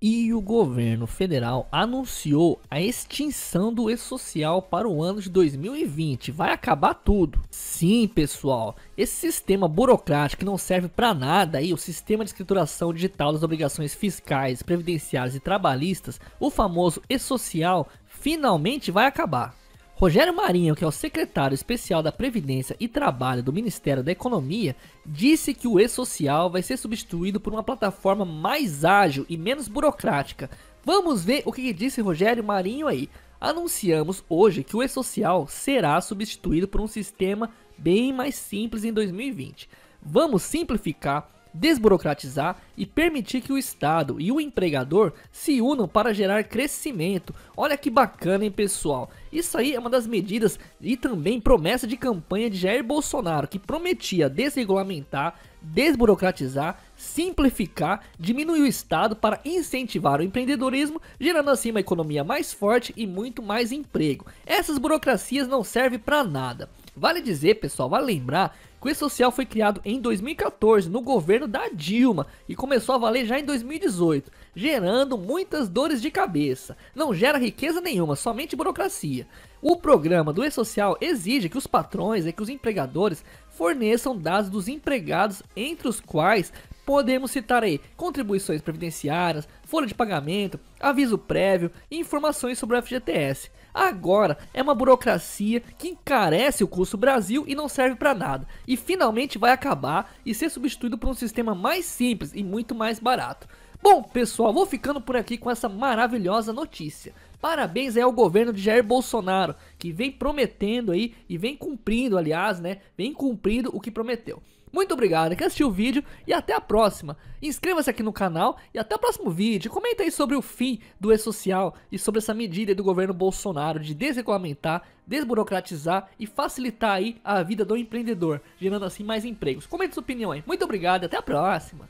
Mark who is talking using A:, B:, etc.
A: e o governo federal anunciou a extinção do E-Social para o ano de 2020. Vai acabar tudo. Sim, pessoal, esse sistema burocrático que não serve para nada aí, o sistema de escrituração digital das obrigações fiscais, previdenciárias e trabalhistas, o famoso E-Social, finalmente vai acabar. Rogério Marinho, que é o secretário especial da Previdência e Trabalho do Ministério da Economia, disse que o e-social vai ser substituído por uma plataforma mais ágil e menos burocrática. Vamos ver o que disse Rogério Marinho aí. Anunciamos hoje que o e-social será substituído por um sistema bem mais simples em 2020. Vamos simplificar desburocratizar e permitir que o Estado e o empregador se unam para gerar crescimento. Olha que bacana, hein, pessoal? Isso aí é uma das medidas e também promessa de campanha de Jair Bolsonaro, que prometia desregulamentar, desburocratizar, simplificar, diminuir o Estado para incentivar o empreendedorismo, gerando assim uma economia mais forte e muito mais emprego. Essas burocracias não servem para nada. Vale dizer, pessoal, vale lembrar que o E-Social foi criado em 2014 no governo da Dilma e começou a valer já em 2018, gerando muitas dores de cabeça. Não gera riqueza nenhuma, somente burocracia. O programa do E-Social exige que os patrões e que os empregadores forneçam dados dos empregados, entre os quais podemos citar aí contribuições previdenciárias, folha de pagamento, aviso prévio e informações sobre o FGTS. Agora é uma burocracia que encarece o curso Brasil e não serve para nada, e finalmente vai acabar e ser substituído por um sistema mais simples e muito mais barato. Bom, pessoal, vou ficando por aqui com essa maravilhosa notícia. Parabéns aí ao governo de Jair Bolsonaro, que vem prometendo aí e vem cumprindo, aliás, né? Vem cumprindo o que prometeu. Muito obrigado que assistiu o vídeo e até a próxima. Inscreva-se aqui no canal e até o próximo vídeo. Comenta aí sobre o fim do E-Social e sobre essa medida do governo Bolsonaro de desregulamentar, desburocratizar e facilitar aí a vida do empreendedor, gerando assim mais empregos. Comente sua opinião aí. Muito obrigado e até a próxima.